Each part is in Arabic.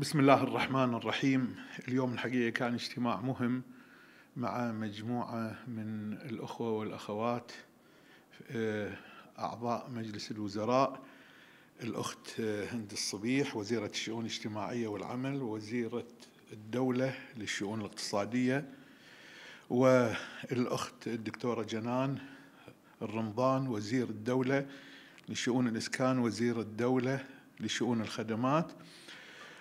بسم الله الرحمن الرحيم اليوم الحقيقة كان اجتماع مهم مع مجموعة من الأخوة والأخوات آه، أعضاء مجلس الوزراء الأخت آه، هند الصبيح وزيرة الشؤون الاجتماعية والعمل وزيرة الدولة للشؤون الاقتصادية والأخت الدكتورة جنان الرمضان وزير الدولة لشؤون الإسكان وزير الدولة لشؤون الخدمات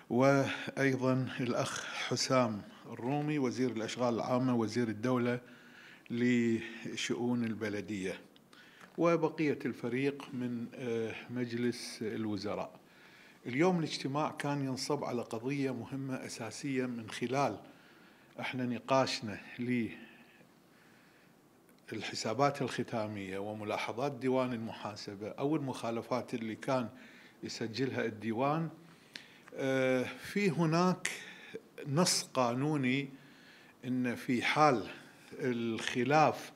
وأيضا الأخ حسام الرومي وزير الأشغال العامة وزير الدولة لشؤون البلدية وبقية الفريق من آه، مجلس الوزراء اليوم الاجتماع كان ينصب على قضية مهمة أساسية من خلال احنا نقاشنا للحسابات الختامية وملاحظات ديوان المحاسبة أو المخالفات اللي كان يسجلها الديوان آه، في هناك نص قانوني ان في حال الخلاف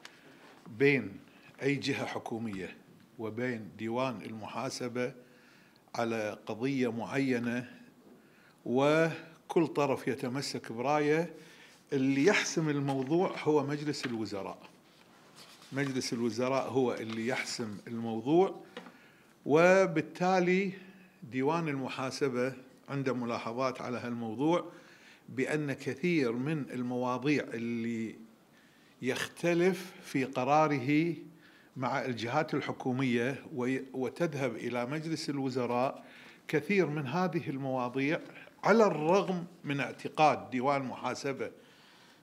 بين اي جهه حكوميه وبين ديوان المحاسبه على قضيه معينه وكل طرف يتمسك برايه اللي يحسم الموضوع هو مجلس الوزراء مجلس الوزراء هو اللي يحسم الموضوع وبالتالي ديوان المحاسبه عنده ملاحظات على هالموضوع بأن كثير من المواضيع اللي يختلف في قراره مع الجهات الحكومية وتذهب إلى مجلس الوزراء كثير من هذه المواضيع على الرغم من اعتقاد ديوان محاسبة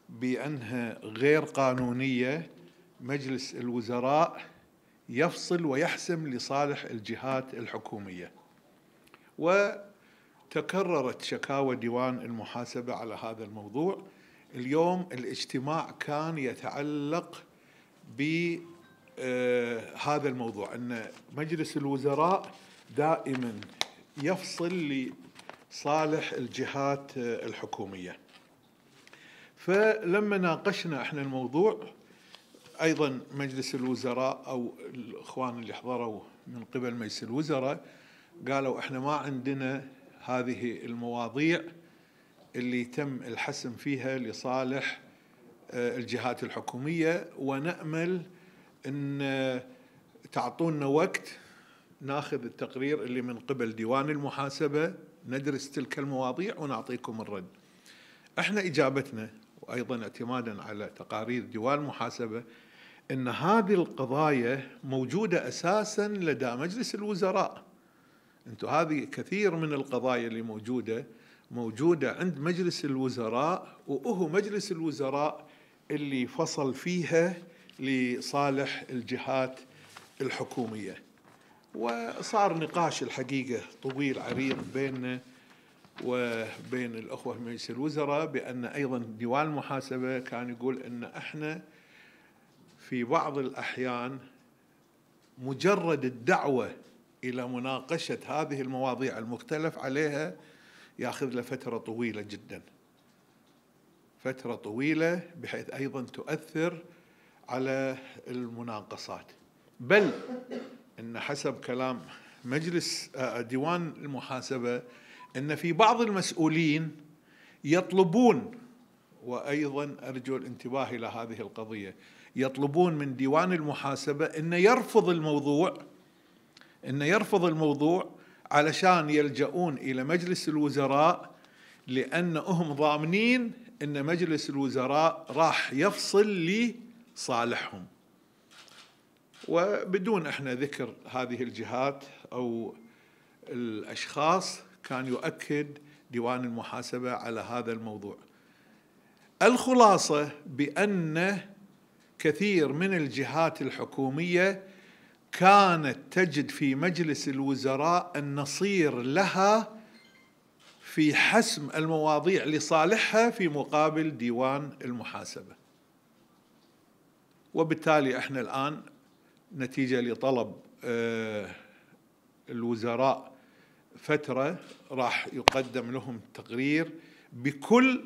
بأنها غير قانونية مجلس الوزراء يفصل ويحسم لصالح الجهات الحكومية و تكررت شكاوى ديوان المحاسبة على هذا الموضوع اليوم الاجتماع كان يتعلق بهذا آه، الموضوع أن مجلس الوزراء دائما يفصل لصالح الجهات آه، الحكومية فلما ناقشنا احنا الموضوع ايضا مجلس الوزراء او الاخوان اللي حضروا من قبل مجلس الوزراء قالوا احنا ما عندنا هذه المواضيع اللي تم الحسم فيها لصالح آه، الجهات الحكومية ونأمل أن آه، تعطونا وقت ناخذ التقرير اللي من قبل ديوان المحاسبة ندرس تلك المواضيع ونعطيكم الرد احنا إجابتنا وأيضا اعتمادا على تقارير ديوان المحاسبة أن هذه القضايا موجودة أساسا لدى مجلس الوزراء انتم هذه كثير من القضايا اللي موجوده موجوده عند مجلس الوزراء وهو مجلس الوزراء اللي فصل فيها لصالح الجهات الحكوميه وصار نقاش الحقيقه طويل عريض بيننا وبين الاخوه في مجلس الوزراء بان ايضا ديوان المحاسبه كان يقول ان احنا في بعض الاحيان مجرد الدعوه إلى مناقشة هذه المواضيع المختلف عليها يأخذ له فترة طويلة جدا فترة طويلة بحيث أيضا تؤثر على المناقصات بل أن حسب كلام مجلس آه، ديوان المحاسبة أن في بعض المسؤولين يطلبون وأيضا أرجو الانتباه إلى هذه القضية يطلبون من ديوان المحاسبة أن يرفض الموضوع انه يرفض الموضوع علشان يلجؤون الى مجلس الوزراء لانهم ضامنين ان مجلس الوزراء راح يفصل لصالحهم وبدون احنا ذكر هذه الجهات او الاشخاص كان يؤكد ديوان المحاسبه على هذا الموضوع. الخلاصه بان كثير من الجهات الحكوميه كانت تجد في مجلس الوزراء النصير لها في حسم المواضيع لصالحها في مقابل ديوان المحاسبه. وبالتالي احنا الان نتيجه لطلب آه، الوزراء فتره راح يقدم لهم تقرير بكل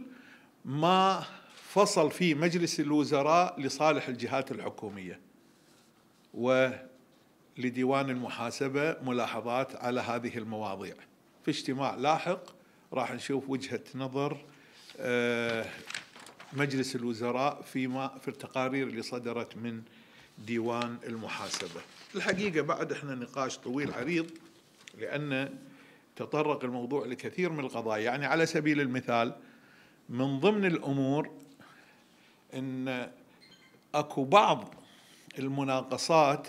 ما فصل فيه مجلس الوزراء لصالح الجهات الحكوميه. و لديوان المحاسبة ملاحظات على هذه المواضيع في اجتماع لاحق راح نشوف وجهة نظر آه، مجلس الوزراء فيما في التقارير اللي صدرت من ديوان المحاسبة الحقيقة بعد احنا نقاش طويل عريض لأن تطرق الموضوع لكثير من القضايا يعني على سبيل المثال من ضمن الأمور أن أكو بعض المناقصات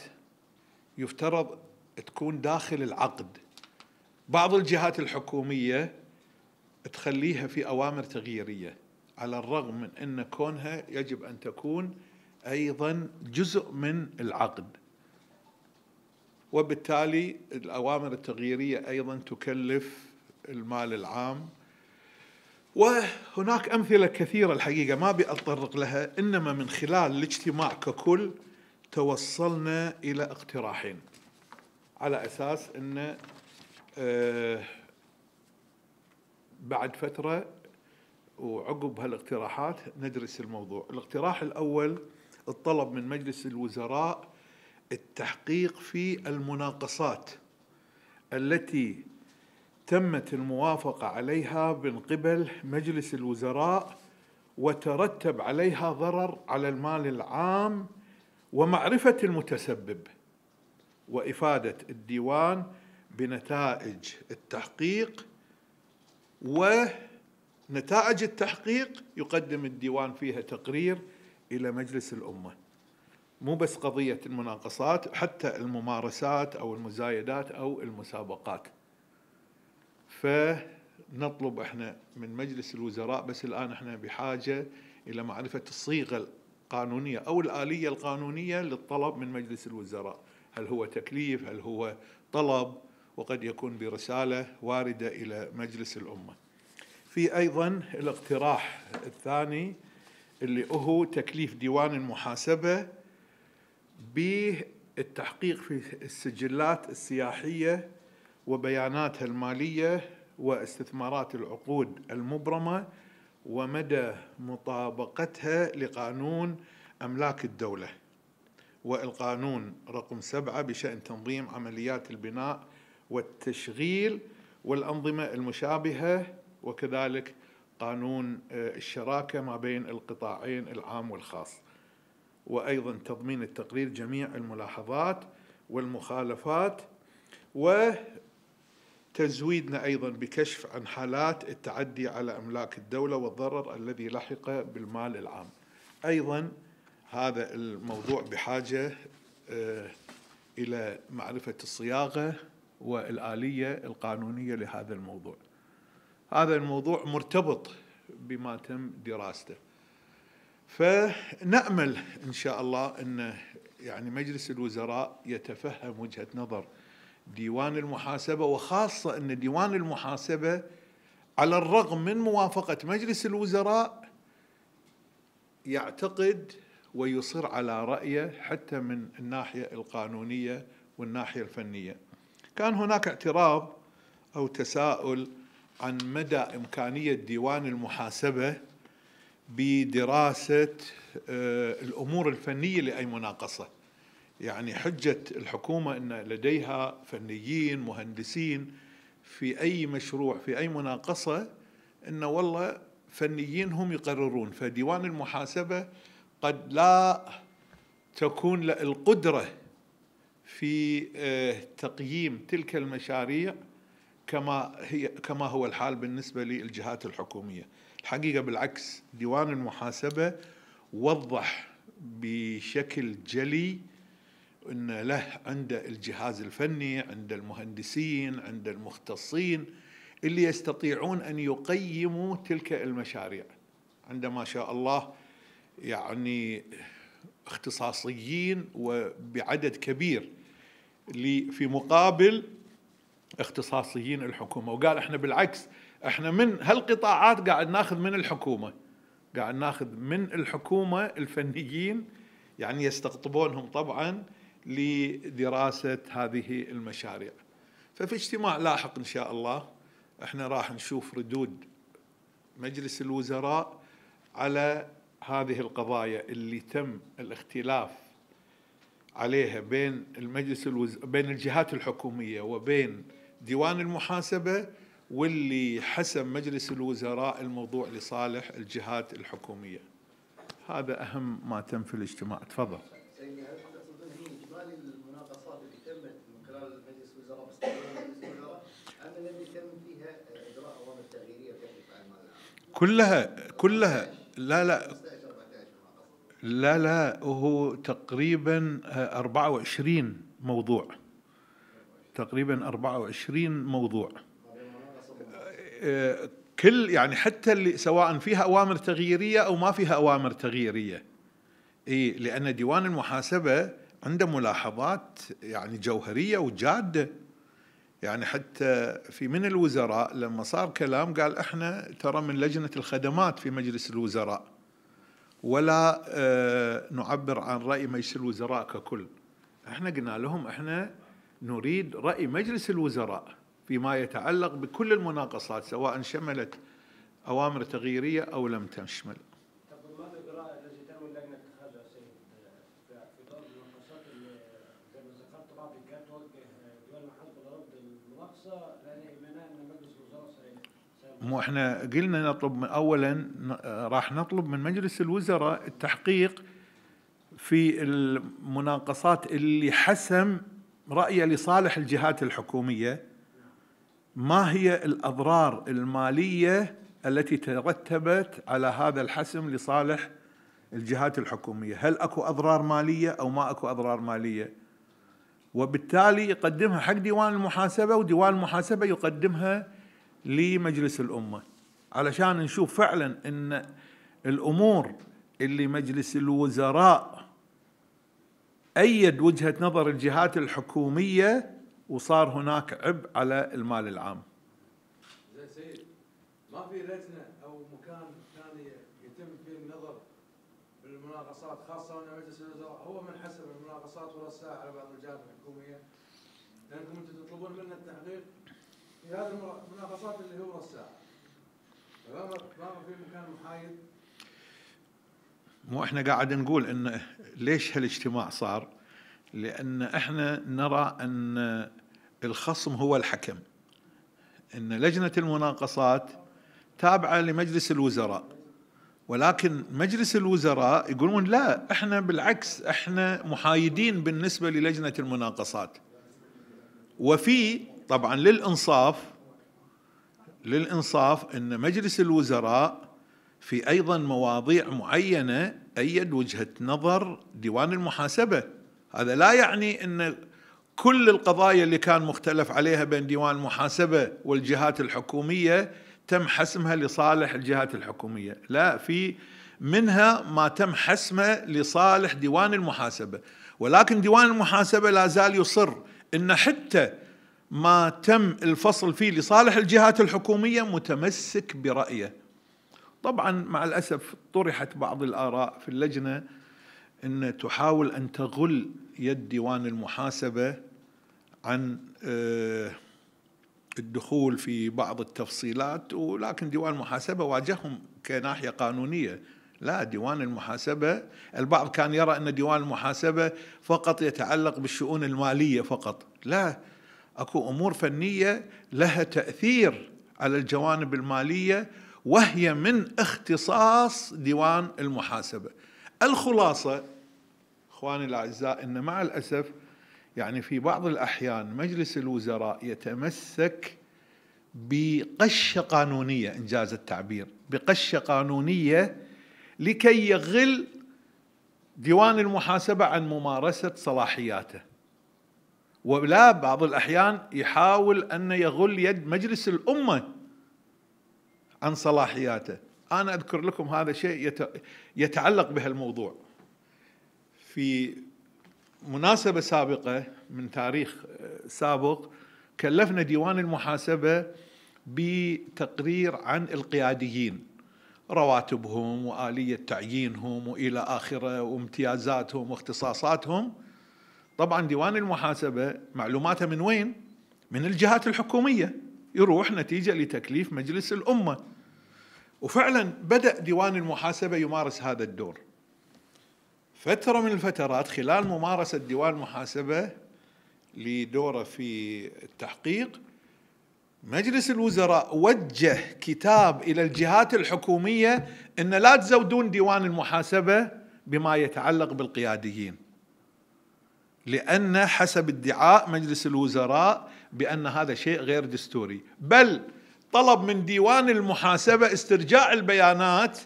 يفترض تكون داخل العقد بعض الجهات الحكومية تخليها في أوامر تغييرية على الرغم من أن كونها يجب أن تكون أيضا جزء من العقد وبالتالي الأوامر التغييرية أيضا تكلف المال العام وهناك أمثلة كثيرة الحقيقة ما بأطرق لها إنما من خلال الاجتماع ككل توصلنا إلى اقتراحين على أساس أن آه، بعد فترة وعقب هالاقتراحات ندرس الموضوع الاقتراح الأول الطلب من مجلس الوزراء التحقيق في المناقصات التي تمت الموافقة عليها من قبل مجلس الوزراء وترتب عليها ضرر على المال العام ومعرفة المتسبب وإفادة الديوان بنتائج التحقيق ونتائج التحقيق يقدم الديوان فيها تقرير إلى مجلس الأمة مو بس قضية المناقصات حتى الممارسات أو المزايدات أو المسابقات فنطلب احنا من مجلس الوزراء بس الآن احنا بحاجة إلى معرفة الصيغة قانونية أو الآلية القانونية للطلب من مجلس الوزراء هل هو تكليف هل هو طلب وقد يكون برسالة واردة إلى مجلس الأمة في أيضا الاقتراح الثاني اللي هو تكليف ديوان المحاسبة بالتحقيق في السجلات السياحية وبياناتها المالية واستثمارات العقود المبرمة ومدى مطابقتها لقانون املاك الدوله والقانون رقم سبعه بشان تنظيم عمليات البناء والتشغيل والانظمه المشابهه وكذلك قانون آه، الشراكه ما بين القطاعين العام والخاص وايضا تضمين التقرير جميع الملاحظات والمخالفات و تزويدنا أيضا بكشف عن حالات التعدي على أملاك الدولة والضرر الذي لحق بالمال العام أيضا هذا الموضوع بحاجة آه، إلى معرفة الصياغة والآلية القانونية لهذا الموضوع هذا الموضوع مرتبط بما تم دراسته فنأمل إن شاء الله أن يعني مجلس الوزراء يتفهم وجهة نظر ديوان المحاسبة وخاصة أن ديوان المحاسبة على الرغم من موافقة مجلس الوزراء يعتقد ويصر على رأيه حتى من الناحية القانونية والناحية الفنية كان هناك اعتراض أو تساؤل عن مدى إمكانية ديوان المحاسبة بدراسة آه، الأمور الفنية لأي مناقصة يعني حجة الحكومة أن لديها فنيين مهندسين في أي مشروع في أي مناقصة أن والله فنيين هم يقررون فديوان المحاسبة قد لا تكون له القدرة في آه، تقييم تلك المشاريع كما هي كما هو الحال بالنسبة للجهات الحكومية الحقيقة بالعكس ديوان المحاسبة وضح بشكل جلي ان له عند الجهاز الفني عند المهندسين عند المختصين اللي يستطيعون ان يقيموا تلك المشاريع عندما شاء الله يعني اختصاصيين وبعدد كبير في مقابل اختصاصيين الحكومه وقال احنا بالعكس احنا من هالقطاعات قاعد ناخذ من الحكومه قاعد ناخذ من الحكومه الفنيين يعني يستقطبونهم طبعا لدراسة هذه المشاريع ففي اجتماع لاحق إن شاء الله احنا راح نشوف ردود مجلس الوزراء على هذه القضايا اللي تم الاختلاف عليها بين المجلس الوز... بين الجهات الحكوميه وبين ديوان المحاسبه واللي حسم مجلس الوزراء الموضوع لصالح الجهات الحكوميه. هذا اهم ما تم في الاجتماع، تفضل. نعم. كلها كلها لا لا لا لا هو تقريبا 24 موضوع تقريبا 24 موضوع كل يعني حتى اللي سواء فيها اوامر تغييريه او ما فيها اوامر تغييريه اي لان ديوان المحاسبه عنده ملاحظات يعني جوهريه وجاده يعني حتى في من الوزراء لما صار كلام قال احنا ترى من لجنه الخدمات في مجلس الوزراء ولا آه، نعبر عن راي مجلس الوزراء ككل احنا قلنا لهم احنا نريد راي مجلس الوزراء فيما يتعلق بكل المناقصات سواء شملت اوامر تغييريه او لم تشمل مو احنا قلنا نطلب من اولا راح نطلب من مجلس الوزراء التحقيق في المناقصات اللي حسم رايه لصالح الجهات الحكوميه ما هي الاضرار الماليه التي ترتبت على هذا الحسم لصالح الجهات الحكوميه، هل اكو اضرار ماليه او ما اكو اضرار ماليه؟ وبالتالي يقدمها حق ديوان المحاسبه وديوان المحاسبه يقدمها لمجلس الأمة علشان نشوف فعلا أن الأمور اللي مجلس الوزراء أيد وجهة نظر الجهات الحكومية وصار هناك عبء على المال العام زين سيد ما في لجنة أو مكان ثاني يتم فيه النظر بالمناقصات خاصة أن مجلس الوزراء هو من حسب المناقصات ورسها على بعض الجهات الحكومية لأنكم أنتم تطلبون منا التحقيق في هذه المناقصات اللي هو الساعه تمام ما في مكان محايد مو احنا قاعد نقول ان ليش هالاجتماع صار؟ لان احنا نرى ان الخصم هو الحكم. ان لجنه المناقصات تابعه لمجلس الوزراء. ولكن مجلس الوزراء يقولون لا احنا بالعكس احنا محايدين بالنسبه للجنه المناقصات. وفي طبعا للإنصاف للإنصاف أن مجلس الوزراء في أيضا مواضيع معينة أيد وجهة نظر ديوان المحاسبة هذا لا يعني أن كل القضايا اللي كان مختلف عليها بين ديوان المحاسبة والجهات الحكومية تم حسمها لصالح الجهات الحكومية لا في منها ما تم حسمه لصالح ديوان المحاسبة ولكن ديوان المحاسبة لا زال يصر أن حتى ما تم الفصل فيه لصالح الجهات الحكوميه متمسك برايه. طبعا مع الاسف طرحت بعض الاراء في اللجنه ان تحاول ان تغل يد ديوان المحاسبه عن آه، الدخول في بعض التفصيلات ولكن ديوان المحاسبه واجههم كناحيه قانونيه لا ديوان المحاسبة البعض كان يرى أن ديوان المحاسبة فقط يتعلق بالشؤون المالية فقط لا اكو امور فنيه لها تاثير على الجوانب الماليه وهي من اختصاص ديوان المحاسبه. الخلاصه اخواني الاعزاء ان مع الاسف يعني في بعض الاحيان مجلس الوزراء يتمسك بقشه قانونيه انجاز التعبير، بقشه قانونيه لكي يغل ديوان المحاسبه عن ممارسه صلاحياته. ولا بعض الأحيان يحاول أن يغل يد مجلس الأمة عن صلاحياته أنا أذكر لكم هذا شيء يتعلق بهالموضوع في مناسبة سابقة من تاريخ آه، سابق كلفنا ديوان المحاسبة بتقرير عن القياديين رواتبهم وآلية تعيينهم وإلى آخره وامتيازاتهم واختصاصاتهم طبعا ديوان المحاسبه معلوماته من وين؟ من الجهات الحكوميه يروح نتيجه لتكليف مجلس الامه وفعلا بدا ديوان المحاسبه يمارس هذا الدور فتره من الفترات خلال ممارسه ديوان المحاسبه لدوره في التحقيق مجلس الوزراء وجه كتاب الى الجهات الحكوميه ان لا تزودون ديوان المحاسبه بما يتعلق بالقياديين لأن حسب ادعاء مجلس الوزراء بأن هذا شيء غير دستوري بل طلب من ديوان المحاسبة استرجاع البيانات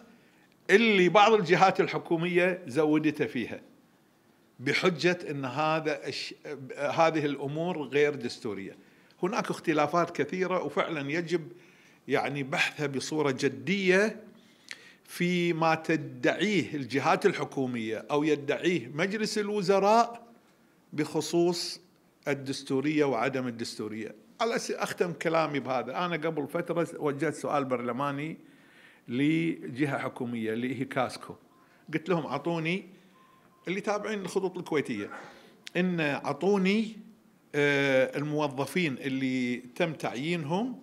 اللي بعض الجهات الحكومية زودته فيها بحجة أن هذا أش... هذه الأمور غير دستورية هناك اختلافات كثيرة وفعلا يجب يعني بحثها بصورة جدية فيما تدعيه الجهات الحكومية أو يدعيه مجلس الوزراء بخصوص الدستوريه وعدم الدستوريه اختم كلامي بهذا انا قبل فتره وجهت سؤال برلماني لجهه حكوميه اللي هي كاسكو قلت لهم اعطوني اللي تابعين الخطوط الكويتيه ان اعطوني آه، الموظفين اللي تم تعيينهم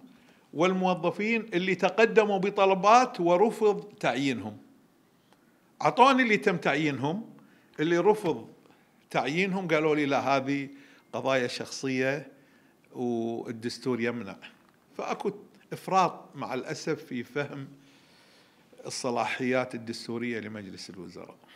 والموظفين اللي تقدموا بطلبات ورفض تعيينهم اعطوني اللي تم تعيينهم اللي رفض تعيينهم قالوا لي لا هذه قضايا شخصية والدستور يمنع فأكو إفراط مع الأسف في فهم الصلاحيات الدستورية لمجلس الوزراء